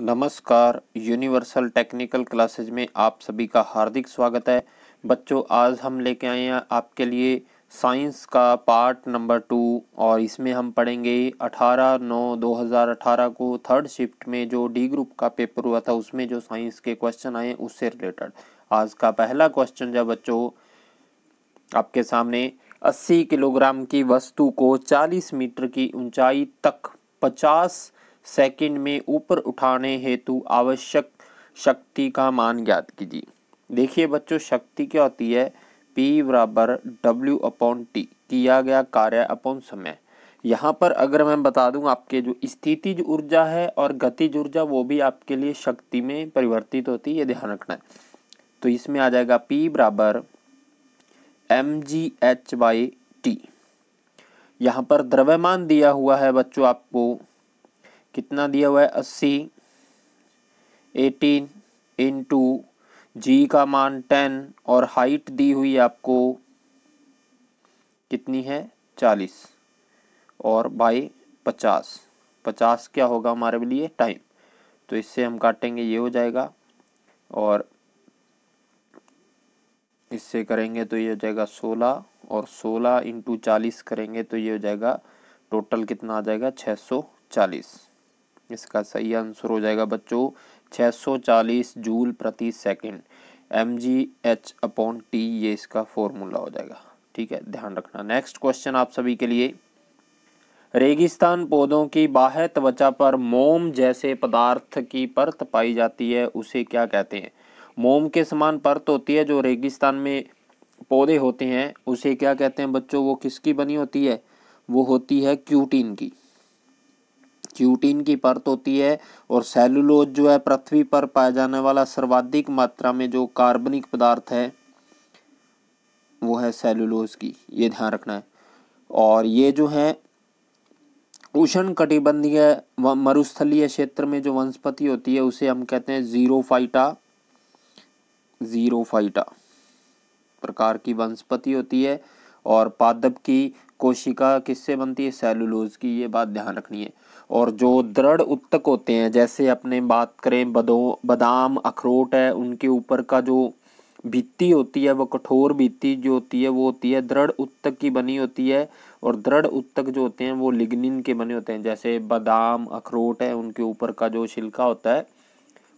नमस्कार universal technical classes में आप सभी का हार्दिक स्वागत है बच्चों आज हम लेके आए हैं आपके लिए साइंस का पार्ट नंबर टू और इसमें हम पढ़ेंगे 18 नौ 2018 को थर्ड शिफ्ट में जो डी ग्रुप का पेपर हुआ था उसमें जो साइंस के क्वेश्चन आए उससे रिलेटेड आज का पहला क्वेश्चन जब बच्चों आपके सामने अस्सी किलोग्राम की वस्तु को चालीस मीटर की ऊंचाई तक पचास सेकंड में ऊपर उठाने हेतु आवश्यक शक्ति का मान ज्ञात कीजिए देखिए बच्चों शक्ति क्या होती है पी बराबर डब्ल्यू अपॉन टी किया गया कार्य अपॉन समय यहाँ पर अगर मैं बता दूं आपके जो स्थितिज ऊर्जा है और गतिज ऊर्जा वो भी आपके लिए शक्ति में परिवर्तित होती है ये ध्यान रखना है तो इसमें आ जाएगा पी बराबर M G H by T यहाँ पर द्रव्यमान दिया हुआ है बच्चों आपको कितना दिया हुआ है अस्सी एटीन इंटू जी का मान टेन और हाइट दी हुई आपको कितनी है चालीस और बाई पचास पचास क्या होगा हमारे लिए टाइम तो इससे हम काटेंगे ये हो जाएगा और इससे करेंगे तो ये हो जाएगा सोलह और सोलह इंटू चालीस करेंगे तो ये हो जाएगा टोटल कितना आ जाएगा छः सौ चालीस इसका सही आंसर हो जाएगा बच्चों 640 जूल प्रति second M G H upon T ये इसका फॉर्मूला हो जाएगा ठीक है ध्यान रखना नेक्स्ट क्वेश्चन आप सभी के लिए रेगिस्तान पौधों की बाह्य त्वचा पर मोम जैसे पदार्थ की परत पाई जाती है उसे क्या कहते हैं मोम के समान परत होती है जो रेगिस्तान में पौधे होते हैं उसे क्या कहते हैं बच्चों वो किसकी बनी होती है वो होती है क्यूटीन की क्यूटीन की परत होती है और सेलुलोज जो है पृथ्वी पर पाया जाने वाला सर्वाधिक मात्रा में जो कार्बनिक पदार्थ है वो है सेलुलोज की ये ध्यान रखना है और ये जो है उष्ण कटिबंधीय मरुस्थलीय क्षेत्र में जो वनस्पति होती है उसे हम कहते हैं जीरो फाइटा जीरो फाइटा प्रकार की वनस्पति होती है और पादप की कोशिका किससे बनती है सेलुलोज की ये बात ध्यान रखनी है और जो दृढ़ उत्तक होते हैं जैसे अपने बात करें बदो बादाम अखरोट है उनके ऊपर का जो भित्ती होती है वो कठोर भित्ती जो होती है वो होती है दृढ़ उत्तक की बनी होती है और दृढ़ उत्तक जो होते हैं वो लिग्निन के बने होते हैं जैसे बादाम अखरोट है उनके ऊपर का जो छिलका होता है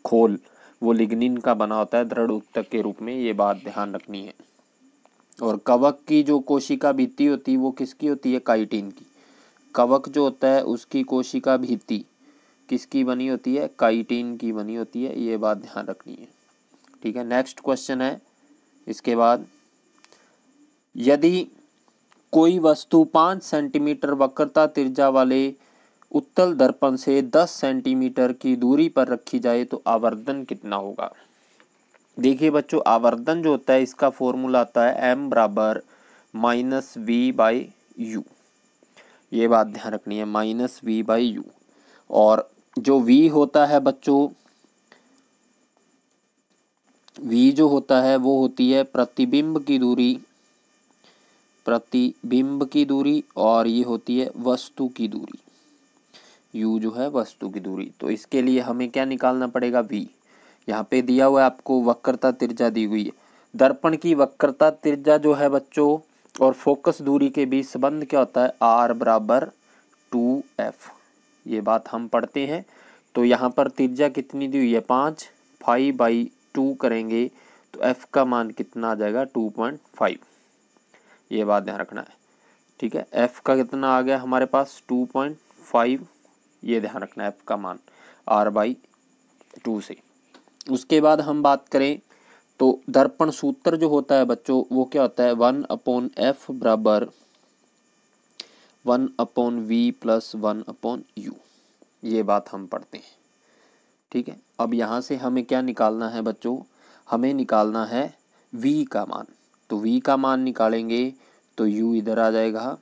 खोल वो लिग्निन का बना होता है दृढ़ उत्तक के रूप में ये बात ध्यान रखनी है और कवक की जो कोशिका भित्ति होती है वो किसकी होती है काइटिन की कवक जो होता है उसकी कोशिका भित्ति किसकी बनी होती है काइटिन की बनी होती है ये बात ध्यान रखनी है ठीक है नेक्स्ट क्वेश्चन है इसके बाद यदि कोई वस्तु पाँच सेंटीमीटर वक्रता तिरजा वाले उत्तल दर्पण से दस सेंटीमीटर की दूरी पर रखी जाए तो आवर्धन कितना होगा देखिए बच्चों आवर्धन जो होता है इसका फॉर्मूला आता है एम बराबर माइनस वी बाई यू ये बात ध्यान रखनी है माइनस वी बाई यू और जो वी होता है बच्चों वी जो होता है वो होती है प्रतिबिंब की दूरी प्रतिबिंब की दूरी और ये होती है वस्तु की दूरी यू जो है वस्तु की दूरी तो इसके लिए हमें क्या निकालना पड़ेगा वी यहाँ पे दिया हुआ है आपको वक्रता तिरजा दी हुई है दर्पण की वक्रता तिरजा जो है बच्चों और फोकस दूरी के बीच संबंध क्या होता है आर बराबर टू एफ ये बात हम पढ़ते हैं तो यहाँ पर तिरजा कितनी दी हुई है पाँच फाइव बाई टू करेंगे तो एफ का मान कितना आ जाएगा टू पॉइंट फाइव ये बात ध्यान रखना है ठीक है एफ का कितना आ गया हमारे पास टू पॉइंट फाइव ये ध्यान रखना है एफ का मान आर बाई टू से उसके बाद हम बात करें तो दर्पण सूत्र जो होता है बच्चों वो क्या होता है वन अपॉन एफ बराबर one upon V plus one upon U ये बात हम पढ़ते हैं ठीक है अब यहाँ से हमें क्या निकालना है बच्चों हमें निकालना है वी का मान तो वी का मान निकालेंगे तो यू इधर आ जाएगा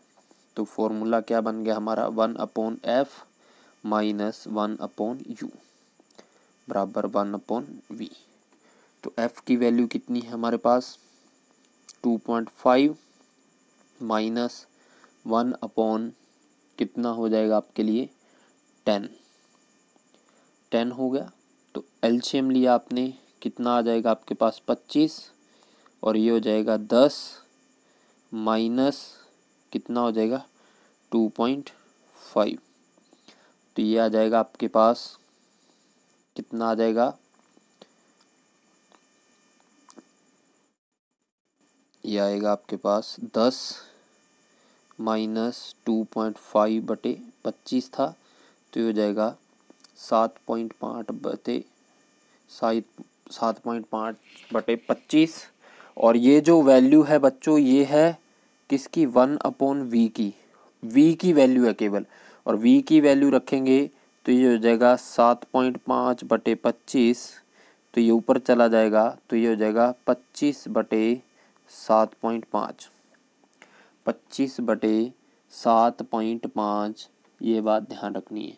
तो फॉर्मूला क्या बन गया हमारा one upon F minus one upon U बराबर वन अपॉन वी तो एफ की वैल्यू कितनी है हमारे पास two point five minus one upon कितना हो जाएगा आपके लिए टेन टेन हो गया तो एल्शियम लिया आपने कितना आ जाएगा आपके पास पच्चीस और ये हो जाएगा दस माइनस कितना हो जाएगा टू पॉइंट फाइव तो ये आ जाएगा आपके पास कितना आ जाएगा ये आएगा आपके पास दस माइनस टू पॉइंट फाइव बटे पच्चीस था तो ये हो जाएगा सात पॉइंट पाँच बटे सात सात पॉइंट पाँच बटे पच्चीस और ये जो वैल्यू है बच्चों ये है किसकी वन अपॉन वी की वी की वैल्यू है केवल और वी की वैल्यू रखेंगे तो ये हो जाएगा सात पॉइंट पाँच बटे पच्चीस तो ये ऊपर चला जाएगा तो ये हो जाएगा पच्चीस बटे सात पॉइंट पाँच पच्चीस बटे सात पॉइंट पाँच ये बात ध्यान रखनी है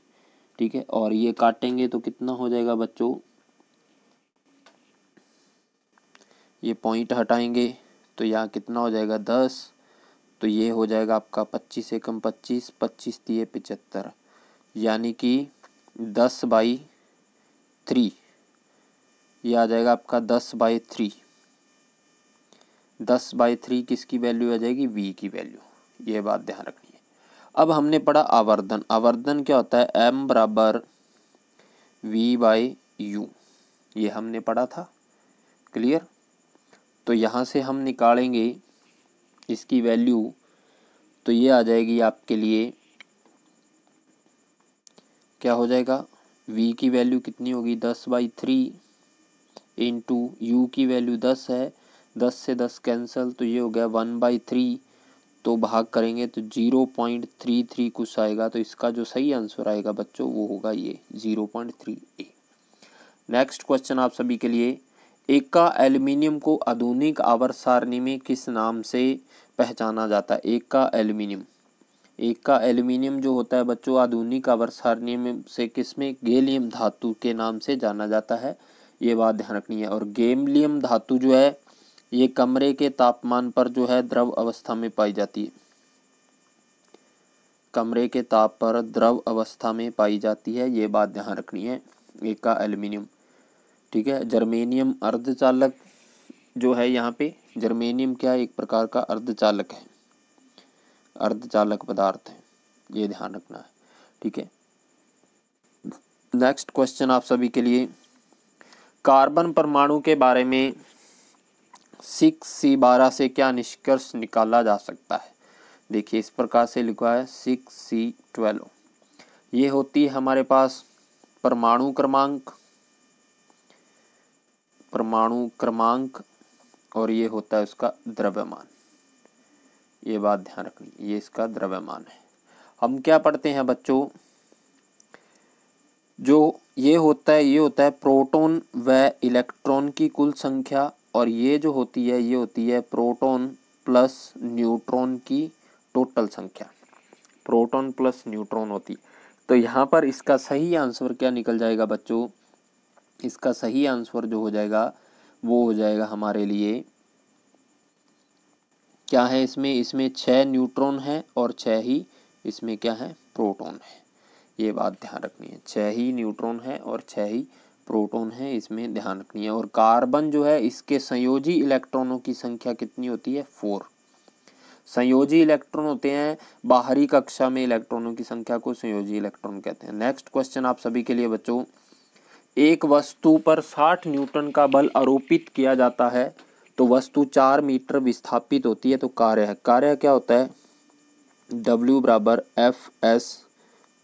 ठीक है और ये काटेंगे तो कितना हो जाएगा बच्चों ये पॉइंट हटाएंगे तो यहाँ कितना हो जाएगा दस तो ये हो जाएगा आपका पच्चीस एकम पच्चीस पच्चीस दिए पिचहत्तर यानी कि दस बाई थ्री ये आ जाएगा आपका दस बाई थ्री दस बाई थ्री किसकी वैल्यू आ जाएगी वी की वैल्यू ये बात ध्यान रखनी है अब हमने पढ़ा आवर्धन आवर्धन क्या होता है एम बराबर वी बाई यू ये हमने पढ़ा था क्लियर तो यहाँ से हम निकालेंगे इसकी वैल्यू तो ये आ जाएगी आपके लिए क्या हो जाएगा v की वैल्यू कितनी होगी दस बाई थ्री इंटू यू की वैल्यू दस है दस से दस कैंसिल तो ये हो गया वन बाई थ्री तो भाग करेंगे तो जीरो पॉइंट थ्री थ्री कुछ आएगा तो इसका जो सही आंसर आएगा बच्चों वो होगा ये zero point three A next question आप सभी के लिए एका एल्युमिनियम को आधुनिक आवर सारणी में किस नाम से पहचाना जाता है एका एल्युमिनियम एक का एल्युमिनियम जो होता है बच्चों आधुनिक में से किसमें गेलियम धातु के नाम से जाना जाता है ये बात ध्यान रखनी है और गेमलियम धातु जो है ये कमरे के तापमान पर जो है द्रव अवस्था में पाई जाती है कमरे के ताप पर द्रव अवस्था में पाई जाती है ये बात ध्यान रखनी है एक का एल्युमिनियम ठीक है जर्मेनियम अर्धचालक जो है यहाँ पे जर्मेनियम क्या एक प्रकार का अर्धचालक है अर्धचालक पदार्थ है ये ध्यान रखना है ठीक है नेक्स्ट क्वेश्चन आप सभी के लिए कार्बन परमाणु के बारे में सिक्स सी बारह से क्या निष्कर्ष निकाला जा सकता है देखिए इस प्रकार से लिखा है सिक्स सी ट्वेल्व ये होती है हमारे पास परमाणु क्रमांक परमाणु क्रमांक और ये होता है उसका द्रव्यमान ये बात ध्यान रखनी ये इसका द्रव्यमान है हम क्या पढ़ते हैं बच्चों जो ये होता है ये होता है प्रोटॉन व इलेक्ट्रॉन की कुल संख्या और ये जो होती है ये होती है प्रोटॉन प्लस न्यूट्रॉन की टोटल संख्या प्रोटॉन प्लस न्यूट्रॉन होती है तो यहाँ पर इसका सही आंसर क्या निकल जाएगा बच्चों इसका सही आंसर जो हो जाएगा वो हो जाएगा हमारे लिए क्या है इसमें इसमें छः न्यूट्रॉन है और छः ही इसमें क्या है प्रोटॉन है ये बात ध्यान रखनी है छः ही न्यूट्रॉन है और छः ही प्रोटॉन है इसमें ध्यान रखनी है और कार्बन जो है इसके संयोजी इलेक्ट्रॉनों की संख्या कितनी होती है फोर संयोजी इलेक्ट्रॉन होते हैं बाहरी कक्षा में इलेक्ट्रॉनों की संख्या को संयोजी इलेक्ट्रॉन कहते हैं नेक्स्ट क्वेश्चन आप सभी के लिए बच्चों एक वस्तु पर 60 न्यूटन का बल आरोपित किया जाता है तो वस्तु चार मीटर विस्थापित होती है तो कार्य है कार्य क्या होता है डब्ल्यू बराबर F S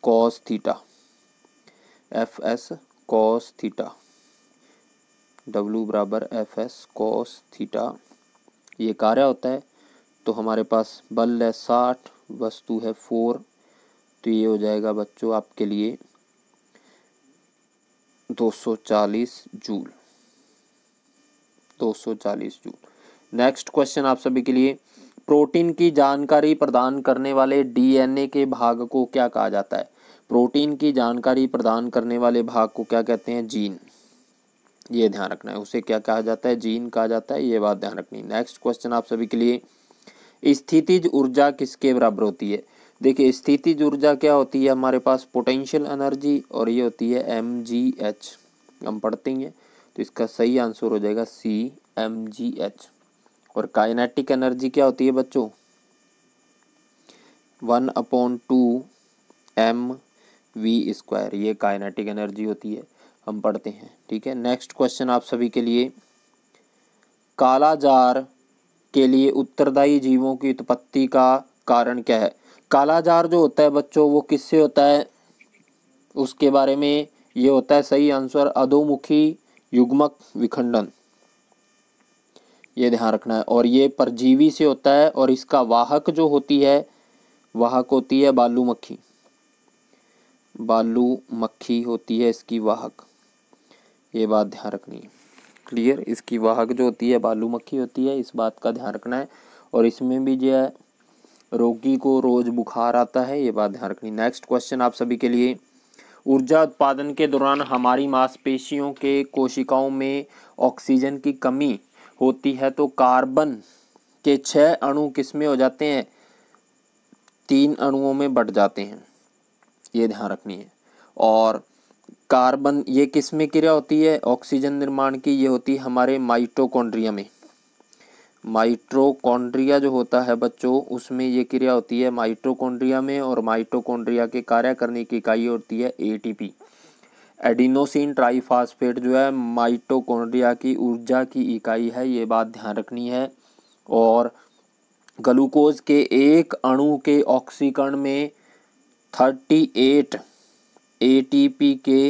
cos theta F S cos theta W बराबर एफ एस कॉस थीटा ये कार्य होता है तो हमारे पास बल है साठ वस्तु है फोर तो ये हो जाएगा बच्चों आपके लिए दो सौ चालीस जूल 240 जूल नेक्स्ट क्वेश्चन आप सभी के लिए प्रोटीन की जानकारी प्रदान करने वाले डीएनए के भाग को क्या कहा जाता है प्रोटीन की जानकारी प्रदान करने वाले भाग को क्या कहते हैं जीन ये ध्यान रखना है उसे क्या कहा जाता है जीन कहा जाता है ये बात ध्यान रखनी नेक्स्ट क्वेश्चन आप सभी के लिए स्थितिज ऊर्जा किसके बराबर होती है देखिए स्थितिज ऊर्जा क्या होती है हमारे पास पोटेंशियल एनर्जी और ये होती है एम जी एच हम पढ़ते हैं तो इसका सही आंसर हो जाएगा सी एम जी एच और काइनेटिक एनर्जी क्या होती है बच्चों one upon two M V square ये काइनेटिक एनर्जी होती है हम पढ़ते हैं ठीक है नेक्स्ट क्वेश्चन आप सभी के लिए काला जार के लिए उत्तरदायी जीवों की उत्पत्ति का कारण क्या है काला जार जो होता है बच्चों वो किससे होता है उसके बारे में ये होता है सही आंसर अधोमुखी युग्मक विखंडन ये ध्यान रखना है और ये परजीवी से होता है और इसका वाहक जो होती है वाहक होती है बालू मक्खी बालू मक्खी होती है इसकी वाहक ये बात ध्यान रखनी है क्लियर इसकी वाहक जो होती है बालू मक्खी होती है इस बात का ध्यान रखना है और इसमें भी जो है रोगी को रोज़ बुखार आता है ये बात ध्यान रखनी नेक्स्ट क्वेश्चन आप सभी के लिए ऊर्जा उत्पादन के दौरान हमारी मांसपेशियों के कोशिकाओं में ऑक्सीजन की कमी होती है तो कार्बन के छः अणु किसमें हो जाते हैं तीन अणुओं में बढ़ जाते हैं ये ध्यान रखनी है और कार्बन ये किसमें क्रिया होती है ऑक्सीजन निर्माण की ये होती है हमारे माइटोकॉन्ड्रिया में माइट्रोकॉन्ड्रिया जो होता है बच्चों उसमें ये क्रिया होती है माइट्रोकॉन्ड्रिया में और माइट्रोकॉन्ड्रिया के कार्य करने की इकाई होती है एटीपी एडिनोसिन ट्राइफास्फेट जो है माइटोकॉन्ड्रिया की ऊर्जा की इकाई है ये बात ध्यान रखनी है और ग्लूकोज के एक अणु के ऑक्सीकरण में थर्टी एट एटीपी के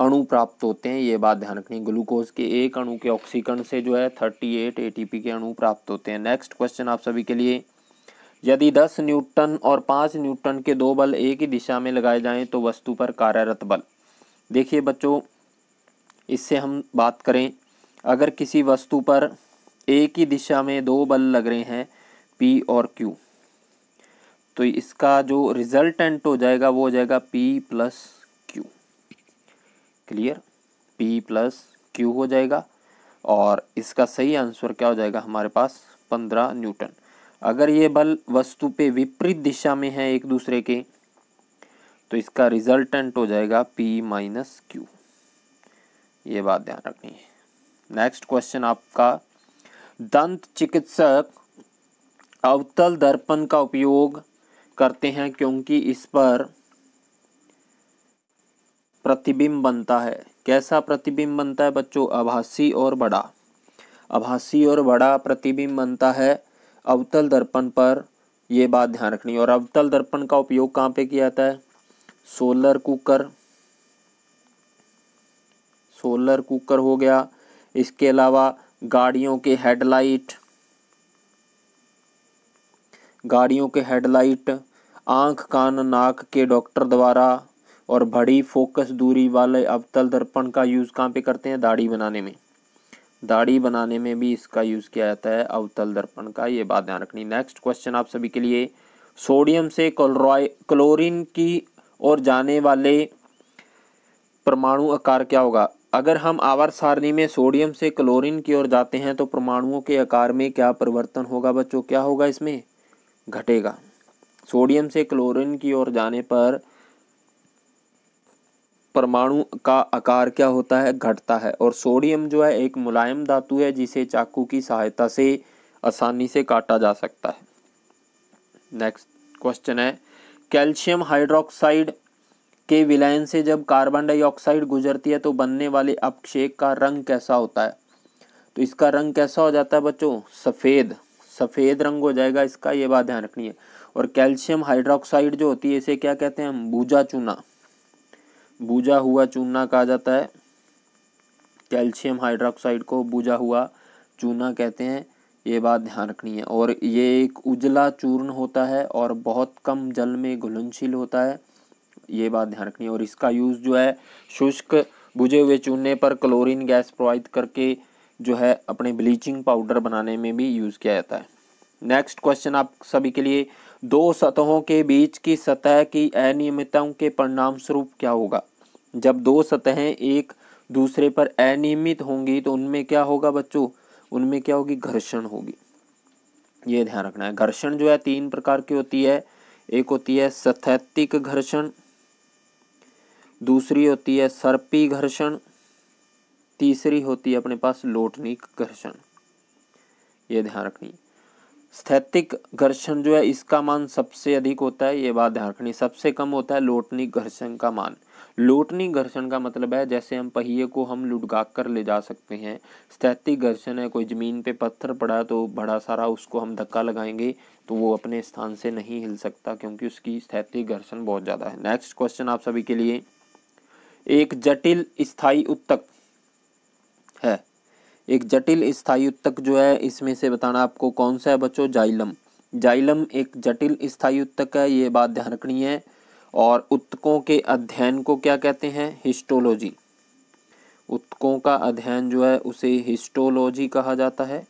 अणु प्राप्त होते हैं ये बात ध्यान रखनी ग्लूकोज के एक अणु के ऑक्सीकरण से जो है थर्टी एट पी के अणु प्राप्त होते हैं नेक्स्ट क्वेश्चन आप सभी के लिए यदि दस न्यूटन और पाँच न्यूटन के दो बल एक ही दिशा में लगाए जाएं तो वस्तु पर कार्यरत बल देखिए बच्चों इससे हम बात करें अगर किसी वस्तु पर एक ही दिशा में दो बल लग रहे हैं पी और क्यू तो इसका जो रिजल्टेंट हो जाएगा वो हो जाएगा P plus clear P plus Q हो जाएगा और इसका सही आंसर क्या हो जाएगा हमारे पास पंद्रह न्यूटन अगर ये बल वस्तु पे विपरीत दिशा में है एक दूसरे के तो इसका रिजल्टेंट हो जाएगा पी माइनस क्यू ये बात ध्यान रखनी है नेक्स्ट क्वेश्चन आपका दंत चिकित्सक अवतल दर्पण का उपयोग करते हैं क्योंकि इस पर प्रतिबिंब बनता है कैसा प्रतिबिंब बनता है बच्चों आभासी और बड़ा आभासी और बड़ा प्रतिबिंब बनता है अवतल दर्पण पर यह बात ध्यान रखनी और अवतल दर्पण का उपयोग कहाँ पे किया जाता है सोलर कुकर सोलर कुकर हो गया इसके अलावा गाड़ियों के हेडलाइट गाड़ियों के हेडलाइट आंख कान नाक के डॉक्टर द्वारा और बड़ी फोकस दूरी वाले अवतल दर्पण का यूज़ कहाँ पे करते हैं दाढ़ी बनाने में दाढ़ी बनाने में भी इसका यूज़ किया जाता है अवतल दर्पण का ये बात ध्यान रखनी नेक्स्ट क्वेश्चन आप सभी के लिए सोडियम से क्लोरिन की ओर जाने वाले परमाणु आकार क्या होगा अगर हम आवर सारणी में सोडियम से क्लोरीन की ओर जाते हैं तो परमाणुओं के आकार में क्या परिवर्तन होगा बच्चों क्या होगा इसमें घटेगा सोडियम से क्लोरीन की ओर जाने पर परमाणु का आकार क्या होता है घटता है और सोडियम जो है एक मुलायम धातु है जिसे चाकू की सहायता से आसानी से काटा जा सकता है नेक्स्ट क्वेश्चन है कैल्शियम हाइड्रोक्साइड के विलयन से जब कार्बन डाइऑक्साइड गुजरती है तो बनने वाले अपक्षेक का रंग कैसा होता है तो इसका रंग कैसा हो जाता है बच्चों सफ़ेद सफ़ेद रंग हो जाएगा इसका ये बात ध्यान रखनी है और कैल्शियम हाइड्रोक्साइड जो होती है इसे क्या कहते हैं बूजा चूना बूझा हुआ चूना कहा जाता है कैल्शियम हाइड्रोक्साइड को बूझा हुआ चूना कहते हैं ये बात ध्यान रखनी है और ये एक उजला चूर्ण होता है और बहुत कम जल में घुलनशील होता है ये बात ध्यान रखनी है और इसका यूज़ जो है शुष्क बुझे हुए चूने पर क्लोरीन गैस प्रोवाइड करके जो है अपने ब्लीचिंग पाउडर बनाने में भी यूज़ किया जाता है नेक्स्ट क्वेश्चन आप सभी के लिए दो सतहों के बीच की सतह की अनियमितताओं के परिणाम स्वरूप क्या होगा जब दो सतहें एक दूसरे पर अनियमित होंगी तो उनमें क्या होगा बच्चों उनमें क्या होगी घर्षण होगी ये ध्यान रखना है घर्षण जो है तीन प्रकार की होती है एक होती है सतैतिक घर्षण दूसरी होती है सर्पी घर्षण तीसरी होती है अपने पास लोटनिक घर्षण ये ध्यान रखनी स्थैतिक घर्षण जो है इसका मान सबसे अधिक होता है ये बात ध्यान रखनी सबसे कम होता है लोटनिक घर्षण का मान लोटनी घर्षण का मतलब है जैसे हम पहिए को हम लुटगा कर ले जा सकते हैं स्थैतिक घर्षण है कोई ज़मीन पे पत्थर पड़ा तो बड़ा सारा उसको हम धक्का लगाएंगे तो वो अपने स्थान से नहीं हिल सकता क्योंकि उसकी स्थैतिक घर्षण बहुत ज़्यादा है नेक्स्ट क्वेश्चन आप सभी के लिए एक जटिल स्थायी उत्तक है एक जटिल स्थायी उत्तक जो है इसमें से बताना आपको कौन सा है बच्चों जाइलम जाइलम एक जटिल स्थायी उत्तक है ये बात ध्यान रखनी है और उत्तकों के अध्ययन को क्या कहते हैं हिस्टोलॉजी उत्तकों का अध्ययन जो है उसे हिस्टोलॉजी कहा जाता है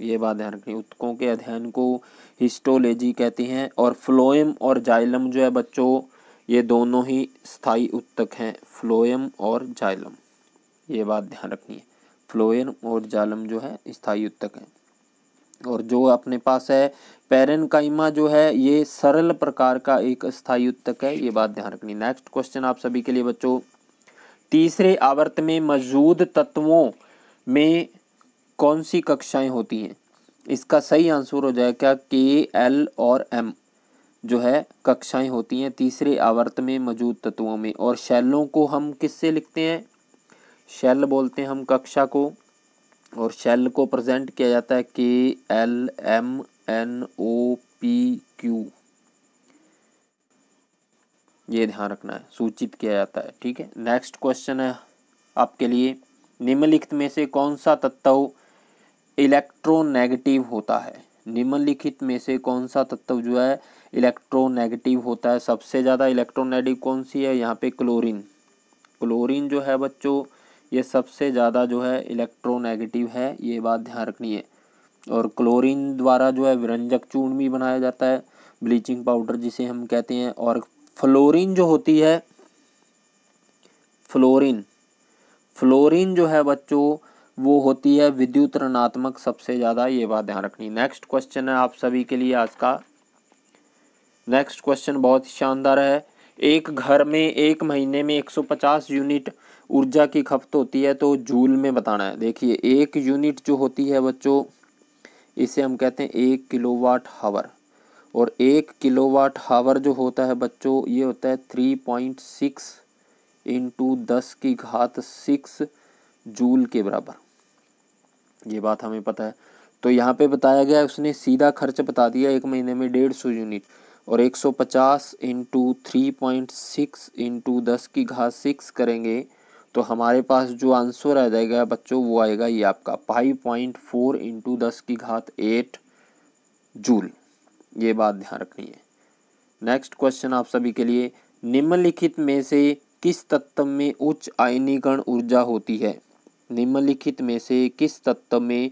ये बात ध्यान रखनी उत्तकों के अध्ययन को हिस्टोलॉजी कहते हैं और फ्लोएम और जाइलम जो है बच्चों ये दोनों ही स्थाई उत्तक हैं फ्लोएम और जाइलम ये बात ध्यान रखनी है फ्लोएम और जालम जो है स्थाई उत्तक हैं और जो अपने पास है काइमा जो है ये सरल प्रकार का एक स्थायी उत्तक है ये बात ध्यान रखनी नेक्स्ट क्वेश्चन आप सभी के लिए बच्चों तीसरे आवर्त में मौजूद तत्वों में कौन सी कक्षाएं होती हैं इसका सही आंसर हो जाएगा के एल और एम जो है कक्षाएं होती हैं तीसरे आवर्त में मौजूद तत्वों में और शैलों को हम किससे लिखते हैं शैल बोलते हैं हम कक्षा को और शेल को प्रेजेंट किया जाता है K L M N O P Q ये ध्यान रखना है सूचित किया जाता है ठीक है नेक्स्ट क्वेश्चन है आपके लिए निम्नलिखित में से कौन सा तत्व इलेक्ट्रोनेगेटिव होता है निम्नलिखित में से कौन सा तत्व जो है इलेक्ट्रोनेगेटिव होता है सबसे ज़्यादा इलेक्ट्रोनेगेटिव कौन सी है यहाँ पे क्लोरीन क्लोरीन जो है बच्चों ये सबसे ज़्यादा जो है इलेक्ट्रोनेगेटिव है ये बात ध्यान रखनी है और क्लोरीन द्वारा जो है विरंजक चूर्ण भी बनाया जाता है ब्लीचिंग पाउडर जिसे हम कहते हैं और फ्लोरीन जो होती है फ्लोरीन फ्लोरीन जो है बच्चों वो होती है विद्युत ऋणात्मक सबसे ज़्यादा ये बात ध्यान रखनी नेक्स्ट क्वेश्चन है आप सभी के लिए आज का नेक्स्ट क्वेश्चन बहुत ही शानदार है एक घर में एक महीने में 150 यूनिट ऊर्जा की खपत होती है तो जूल में बताना है देखिए एक यूनिट जो होती है बच्चों इसे हम कहते हैं एक किलोवाट हावर और एक किलोवाट हावर जो होता है बच्चों ये होता है थ्री पॉइंट सिक्स इंटू दस की घात सिक्स जूल के बराबर ये बात हमें पता है तो यहाँ पे बताया गया उसने सीधा खर्च बता दिया एक महीने में डेढ़ सौ यूनिट और एक सौ पचास into three point six into दस की घात सिक्स करेंगे तो हमारे पास जो आंसर आ जाएगा बच्चों वो आएगा ये आपका फाइव पॉइंट फोर इंटू दस की घात एट जूल ये बात ध्यान रखनी है नेक्स्ट क्वेश्चन आप सभी के लिए निम्नलिखित में से किस तत्व में उच्च आयनीकरण ऊर्जा होती है निम्नलिखित में से किस तत्व में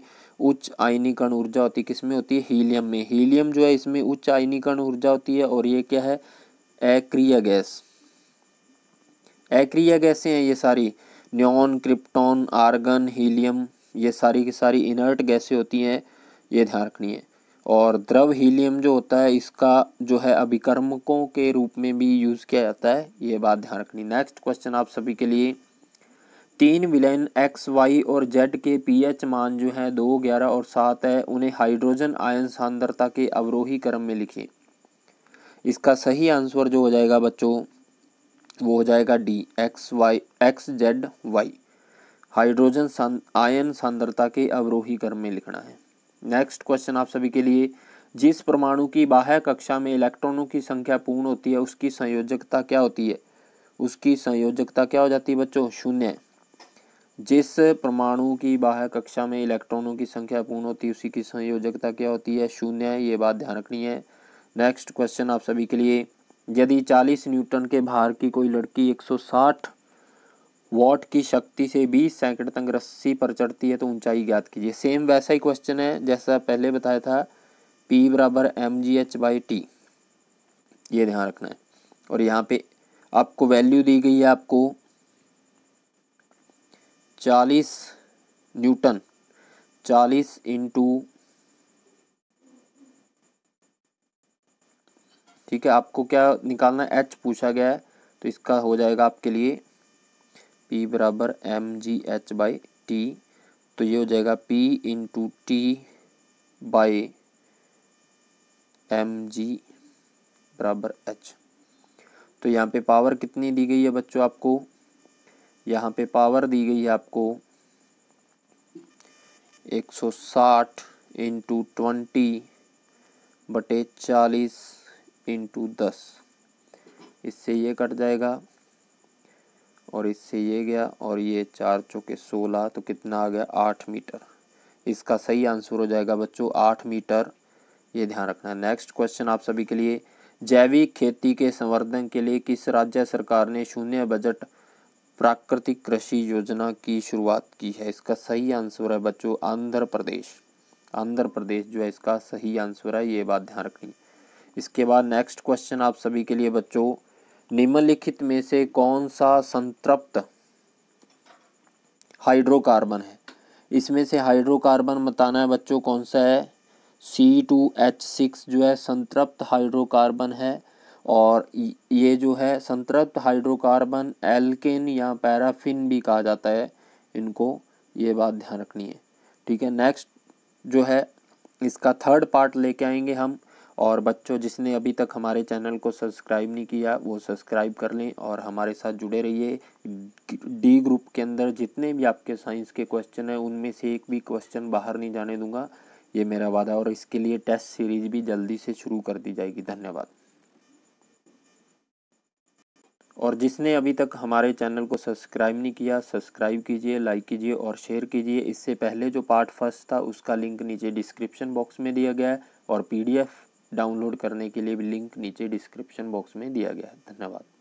उच्च आयनीकरण ऊर्जा होती है किसमें होती है हीलियम में हीलियम जो है इसमें उच्च आयनीकरण ऊर्जा होती है और ये क्या है एक्रिया गैस एक्रिया गैसें हैं ये सारी न्योन क्रिप्टॉन आर्गन हीलियम ये सारी की सारी इनर्ट गैसें होती हैं ये ध्यान रखनी है और द्रव हीलियम जो होता है इसका जो है अभिकर्मकों के रूप में भी यूज़ किया जाता है ये बात ध्यान रखनी नेक्स्ट क्वेश्चन आप सभी के लिए तीन विलयन एक्स वाई और जेड के पीएच मान जो हैं दो ग्यारह और सात है उन्हें हाइड्रोजन आयन सांद्रता के अवरोही क्रम में लिखें इसका सही आंसर जो हो जाएगा बच्चों वो हो जाएगा D X Y X Z Y hydrogen सन, आयन सांद्रता के अवरोही क्रम में लिखना है नेक्स्ट क्वेश्चन आप सभी के लिए जिस परमाणु की बाह्य कक्षा में इलेक्ट्रॉनों की संख्या पूर्ण होती है उसकी संयोजकता क्या होती है उसकी संयोजकता क्या हो जाती है बच्चों शून्य जिस परमाणु की बाह्य कक्षा में इलेक्ट्रॉनों की संख्या पूर्ण होती है उसी की संयोजकता क्या होती है शून्य ये बात ध्यान रखनी है नेक्स्ट क्वेश्चन आप सभी के लिए यदि 40 न्यूटन के भार की कोई लड़की 160 वॉट की शक्ति से 20 सेकंड तक रस्सी पर चढ़ती है तो ऊंचाई ज्ञात कीजिए सेम वैसा ही क्वेश्चन है जैसा पहले बताया था पी बराबर M G H by T ये ध्यान रखना है और यहाँ पे आपको वैल्यू दी गई है आपको 40 न्यूटन 40 इंटू ठीक है आपको क्या निकालना है एच पूछा गया है तो इसका हो जाएगा आपके लिए पी बराबर M G H by T तो ये हो जाएगा P into T by M G बराबर एच तो यहाँ पे पावर कितनी दी गई है बच्चों आपको यहाँ पे पावर दी गई है आपको 160 सौ साठ इंटू ट्वेंटी बटे चालीस इंटू दस इससे ये कट जाएगा और इससे ये गया और ये चार चौके सोलह तो कितना आ गया आठ मीटर इसका सही आंसर हो जाएगा बच्चों आठ मीटर ये ध्यान रखना है नेक्स्ट क्वेश्चन आप सभी के लिए जैविक खेती के संवर्धन के लिए किस राज्य सरकार ने शून्य बजट प्राकृतिक कृषि योजना की शुरुआत की है इसका सही आंसर है बच्चों आंध्र प्रदेश आंध्र प्रदेश जो है इसका सही आंसर है ये बात ध्यान रखनी इसके बाद नेक्स्ट क्वेश्चन आप सभी के लिए बच्चों निम्नलिखित में से कौन सा संतृप्त हाइड्रोकार्बन है इसमें से हाइड्रोकार्बन बताना है बच्चों कौन सा है सी टू एच सिक्स जो है संतृप्त हाइड्रोकार्बन है और ये जो है संतृप्त हाइड्रोकार्बन एल्केन या पैराफिन भी कहा जाता है इनको ये बात ध्यान रखनी है ठीक है नेक्स्ट जो है इसका थर्ड पार्ट लेके आएंगे हम और बच्चों जिसने अभी तक हमारे चैनल को सब्सक्राइब नहीं किया वो सब्सक्राइब कर लें और हमारे साथ जुड़े रहिए डी ग्रुप के अंदर जितने भी आपके साइंस के क्वेश्चन हैं उनमें से एक भी क्वेश्चन बाहर नहीं जाने दूंगा ये मेरा वादा और इसके लिए टेस्ट सीरीज भी जल्दी से शुरू कर दी जाएगी धन्यवाद और जिसने अभी तक हमारे चैनल को सब्सक्राइब नहीं किया सब्सक्राइब कीजिए लाइक कीजिए और शेयर कीजिए इससे पहले जो पार्ट फर्स्ट था उसका लिंक नीचे डिस्क्रिप्शन बॉक्स में दिया गया है और पीडीएफ डाउनलोड करने के लिए लिंक नीचे डिस्क्रिप्शन बॉक्स में दिया गया है धन्यवाद